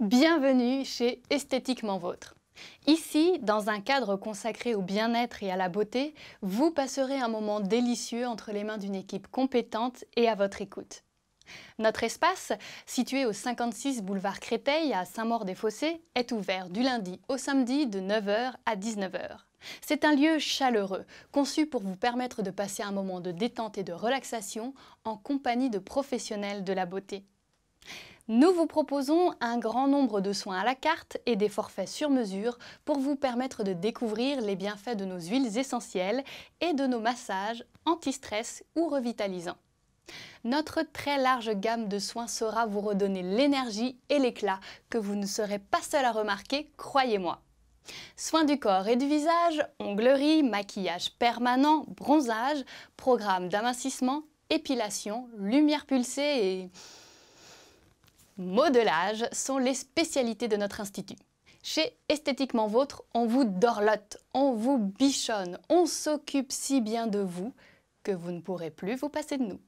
Bienvenue chez Esthétiquement Vôtre. Ici, dans un cadre consacré au bien-être et à la beauté, vous passerez un moment délicieux entre les mains d'une équipe compétente et à votre écoute. Notre espace, situé au 56 boulevard Créteil à Saint-Maur-des-Fossés, est ouvert du lundi au samedi de 9h à 19h. C'est un lieu chaleureux, conçu pour vous permettre de passer un moment de détente et de relaxation en compagnie de professionnels de la beauté. Nous vous proposons un grand nombre de soins à la carte et des forfaits sur mesure pour vous permettre de découvrir les bienfaits de nos huiles essentielles et de nos massages anti-stress ou revitalisants. Notre très large gamme de soins saura vous redonner l'énergie et l'éclat que vous ne serez pas seul à remarquer, croyez-moi. Soins du corps et du visage, onglerie, maquillage permanent, bronzage, programme d'amincissement, épilation, lumière pulsée et modelage sont les spécialités de notre institut. Chez Esthétiquement Vôtre, on vous dorlote, on vous bichonne, on s'occupe si bien de vous que vous ne pourrez plus vous passer de nous.